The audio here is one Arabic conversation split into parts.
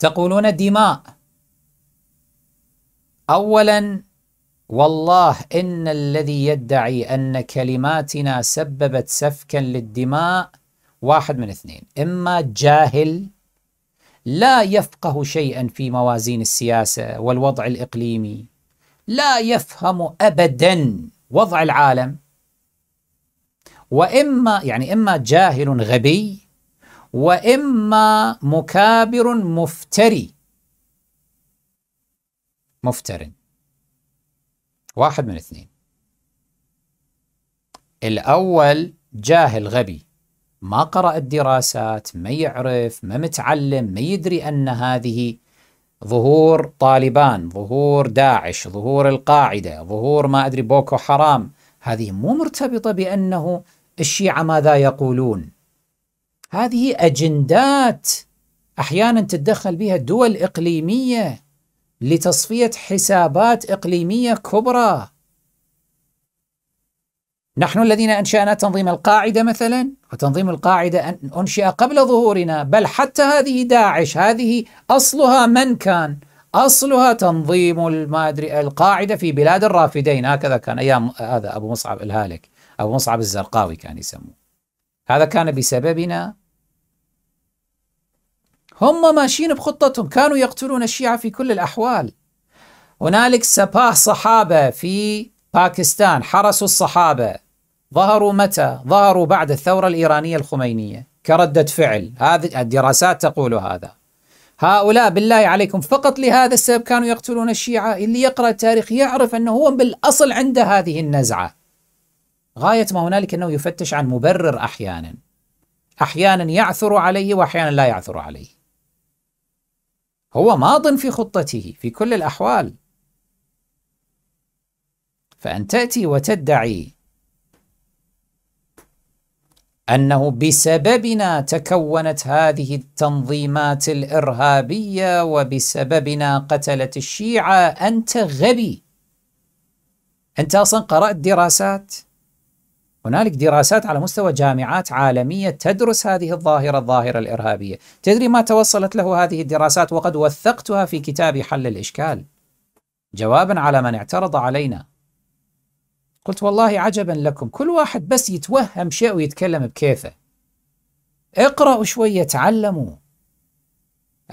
تقولون دماء أولا والله إن الذي يدعي أن كلماتنا سببت سفكا للدماء واحد من اثنين إما جاهل لا يفقه شيئا في موازين السياسة والوضع الإقليمي لا يفهم أبدا وضع العالم وإما يعني إما جاهل غبي وإما مكابر مفتري مفتر واحد من اثنين الأول جاهل غبي ما قرأ الدراسات ما يعرف ما متعلم ما يدري أن هذه ظهور طالبان ظهور داعش ظهور القاعدة ظهور ما أدري بوكو حرام هذه مو مرتبطة بأنه الشيعة ماذا يقولون هذه أجندات أحيانا تتدخل بها دول اقليميه لتصفية حسابات إقليمية كبرى نحن الذين أنشأنا تنظيم القاعدة مثلا وتنظيم القاعدة أنشئ قبل ظهورنا بل حتى هذه داعش هذه أصلها من كان أصلها تنظيم المادري القاعدة في بلاد الرافدين هكذا كان أيام هذا أبو مصعب الهالك أبو مصعب الزرقاوي كان يسموه هذا كان بسببنا هم ماشيين بخطتهم كانوا يقتلون الشيعة في كل الأحوال هنالك سباه صحابة في باكستان حرسوا الصحابة ظهروا متى؟ ظهروا بعد الثورة الإيرانية الخمينية كردة فعل هذه الدراسات تقول هذا هؤلاء بالله عليكم فقط لهذا السبب كانوا يقتلون الشيعة اللي يقرأ التاريخ يعرف أنه هو بالأصل عنده هذه النزعة غاية ما هنالك أنه يفتش عن مبرر أحيانا أحيانا يعثر عليه وأحيانا لا يعثر عليه هو ماض في خطته في كل الأحوال فأن تأتي وتدعي أنه بسببنا تكونت هذه التنظيمات الإرهابية وبسببنا قتلت الشيعة أنت غبي أنت أصلا قرأت دراسات هنالك دراسات على مستوى جامعات عالمية تدرس هذه الظاهرة الظاهرة الإرهابية تدري ما توصلت له هذه الدراسات وقد وثقتها في كتابي حل الإشكال جوابا على من اعترض علينا قلت والله عجبا لكم كل واحد بس يتوهم شيء ويتكلم بكيفه اقرأوا شوية تعلموا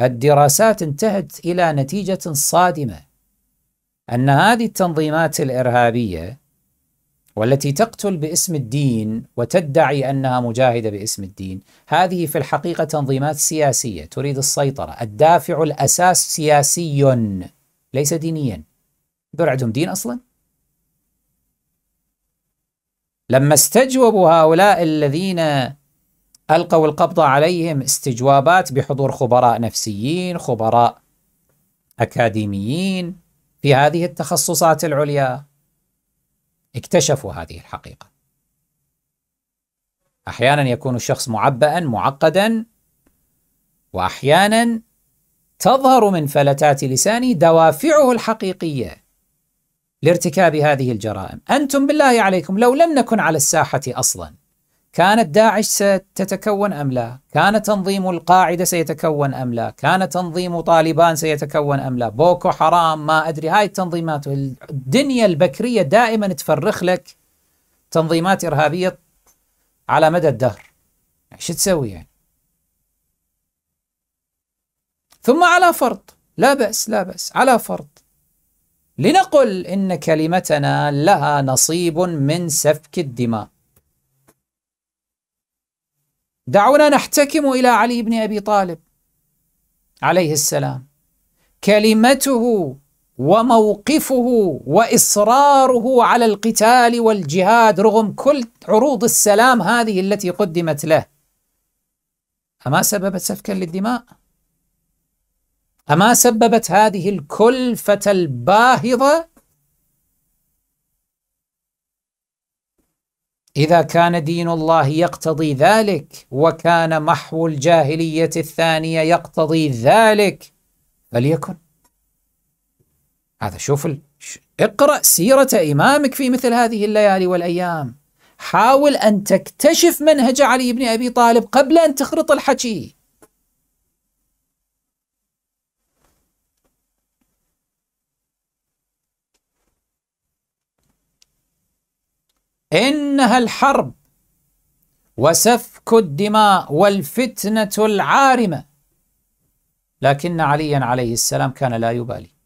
الدراسات انتهت إلى نتيجة صادمة أن هذه التنظيمات الإرهابية والتي تقتل باسم الدين وتدعي انها مجاهده باسم الدين، هذه في الحقيقه تنظيمات سياسيه تريد السيطره، الدافع الاساس سياسي ليس دينيا. دور عندهم دين اصلا؟ لما استجوبوا هؤلاء الذين القوا القبض عليهم استجوابات بحضور خبراء نفسيين، خبراء اكاديميين في هذه التخصصات العليا اكتشفوا هذه الحقيقة أحيانا يكون الشخص معبأ معقدا وأحيانا تظهر من فلتات لسانه دوافعه الحقيقية لارتكاب هذه الجرائم أنتم بالله عليكم لو لم نكن على الساحة أصلاً كانت داعش ستتكون أم لا؟ كان تنظيم القاعدة سيتكون أم لا؟ كان تنظيم طالبان سيتكون أم لا؟ بوكو حرام ما أدري هاي التنظيمات الدنيا البكرية دائما تفرخ لك تنظيمات إرهابية على مدى الدهر يعني شو تسوي يعني؟ ثم على فرض لا بأس لا بأس على فرض لنقل إن كلمتنا لها نصيب من سفك الدماء دعونا نحتكم الى علي بن ابي طالب عليه السلام كلمته وموقفه واصراره على القتال والجهاد رغم كل عروض السلام هذه التي قدمت له اما سببت سفكا للدماء اما سببت هذه الكلفه الباهظه إذا كان دين الله يقتضي ذلك وكان محو الجاهلية الثانية يقتضي ذلك فليكن هذا شوف ال... اقرأ سيرة إمامك في مثل هذه الليالي والأيام حاول أن تكتشف منهج علي بن أبي طالب قبل أن تخرط الحكي إنها الحرب وسفك الدماء والفتنة العارمة لكن عليا عليه السلام كان لا يبالي